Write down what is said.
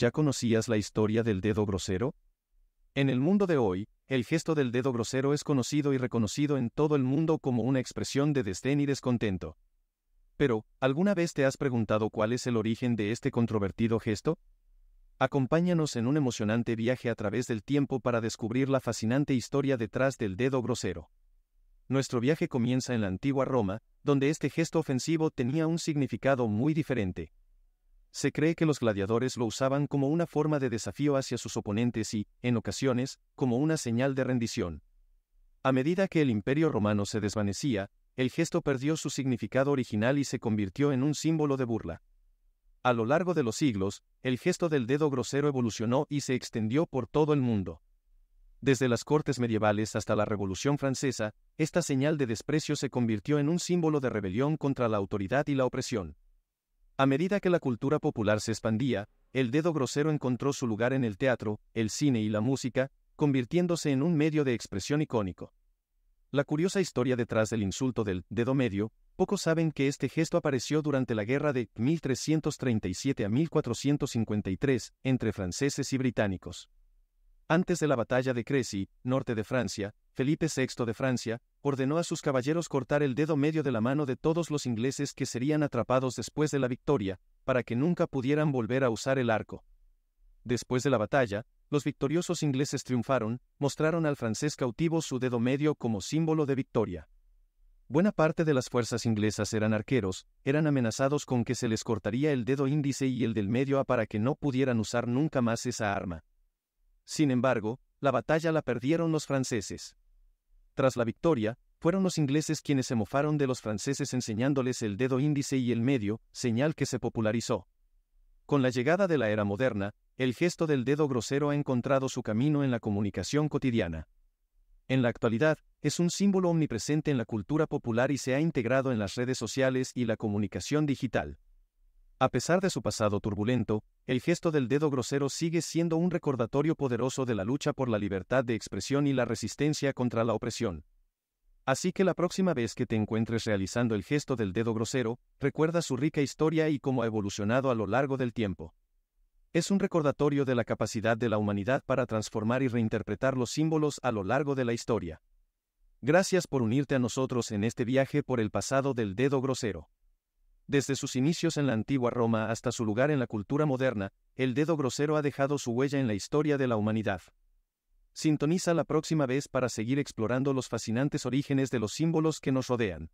¿Ya conocías la historia del dedo grosero? En el mundo de hoy, el gesto del dedo grosero es conocido y reconocido en todo el mundo como una expresión de desdén y descontento. Pero, ¿alguna vez te has preguntado cuál es el origen de este controvertido gesto? Acompáñanos en un emocionante viaje a través del tiempo para descubrir la fascinante historia detrás del dedo grosero. Nuestro viaje comienza en la antigua Roma, donde este gesto ofensivo tenía un significado muy diferente. Se cree que los gladiadores lo usaban como una forma de desafío hacia sus oponentes y, en ocasiones, como una señal de rendición. A medida que el imperio romano se desvanecía, el gesto perdió su significado original y se convirtió en un símbolo de burla. A lo largo de los siglos, el gesto del dedo grosero evolucionó y se extendió por todo el mundo. Desde las cortes medievales hasta la Revolución Francesa, esta señal de desprecio se convirtió en un símbolo de rebelión contra la autoridad y la opresión. A medida que la cultura popular se expandía, el dedo grosero encontró su lugar en el teatro, el cine y la música, convirtiéndose en un medio de expresión icónico. La curiosa historia detrás del insulto del dedo medio, pocos saben que este gesto apareció durante la guerra de 1337 a 1453 entre franceses y británicos. Antes de la batalla de Crecy, norte de Francia, Felipe VI de Francia, ordenó a sus caballeros cortar el dedo medio de la mano de todos los ingleses que serían atrapados después de la victoria, para que nunca pudieran volver a usar el arco. Después de la batalla, los victoriosos ingleses triunfaron, mostraron al francés cautivo su dedo medio como símbolo de victoria. Buena parte de las fuerzas inglesas eran arqueros, eran amenazados con que se les cortaría el dedo índice y el del medio a para que no pudieran usar nunca más esa arma. Sin embargo, la batalla la perdieron los franceses. Tras la victoria, fueron los ingleses quienes se mofaron de los franceses enseñándoles el dedo índice y el medio, señal que se popularizó. Con la llegada de la era moderna, el gesto del dedo grosero ha encontrado su camino en la comunicación cotidiana. En la actualidad, es un símbolo omnipresente en la cultura popular y se ha integrado en las redes sociales y la comunicación digital. A pesar de su pasado turbulento, el gesto del dedo grosero sigue siendo un recordatorio poderoso de la lucha por la libertad de expresión y la resistencia contra la opresión. Así que la próxima vez que te encuentres realizando el gesto del dedo grosero, recuerda su rica historia y cómo ha evolucionado a lo largo del tiempo. Es un recordatorio de la capacidad de la humanidad para transformar y reinterpretar los símbolos a lo largo de la historia. Gracias por unirte a nosotros en este viaje por el pasado del dedo grosero. Desde sus inicios en la antigua Roma hasta su lugar en la cultura moderna, el dedo grosero ha dejado su huella en la historia de la humanidad. Sintoniza la próxima vez para seguir explorando los fascinantes orígenes de los símbolos que nos rodean.